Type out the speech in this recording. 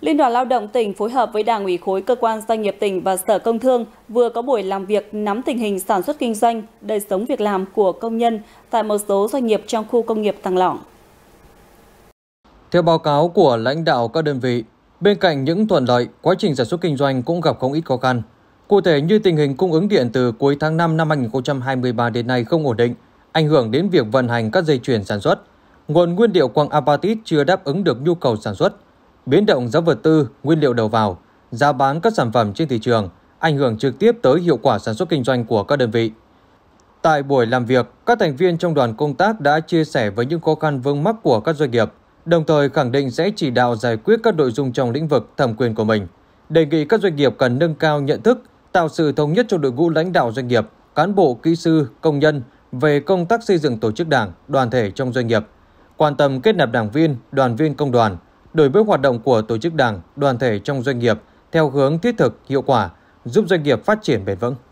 Liên đoàn Lao động tỉnh phối hợp với Đảng ủy khối cơ quan doanh nghiệp tỉnh và Sở Công Thương vừa có buổi làm việc nắm tình hình sản xuất kinh doanh, đời sống việc làm của công nhân tại một số doanh nghiệp trong khu công nghiệp Tàng Lỏng. Theo báo cáo của lãnh đạo các đơn vị, bên cạnh những thuận lợi, quá trình sản xuất kinh doanh cũng gặp không ít khó khăn. Cụ thể như tình hình cung ứng điện từ cuối tháng 5 năm 2023 đến nay không ổn định, ảnh hưởng đến việc vận hành các dây chuyền sản xuất. Nguồn nguyên liệu quặng apatit chưa đáp ứng được nhu cầu sản xuất – biến động giá vật tư, nguyên liệu đầu vào, giá bán các sản phẩm trên thị trường ảnh hưởng trực tiếp tới hiệu quả sản xuất kinh doanh của các đơn vị. Tại buổi làm việc, các thành viên trong đoàn công tác đã chia sẻ với những khó khăn vướng mắc của các doanh nghiệp, đồng thời khẳng định sẽ chỉ đạo giải quyết các nội dung trong lĩnh vực thẩm quyền của mình. Đề nghị các doanh nghiệp cần nâng cao nhận thức, tạo sự thống nhất trong đội ngũ lãnh đạo doanh nghiệp, cán bộ, kỹ sư, công nhân về công tác xây dựng tổ chức đảng, đoàn thể trong doanh nghiệp, quan tâm kết nạp đảng viên, đoàn viên công đoàn – đổi mới hoạt động của tổ chức đảng, đoàn thể trong doanh nghiệp theo hướng thiết thực, hiệu quả, giúp doanh nghiệp phát triển bền vững.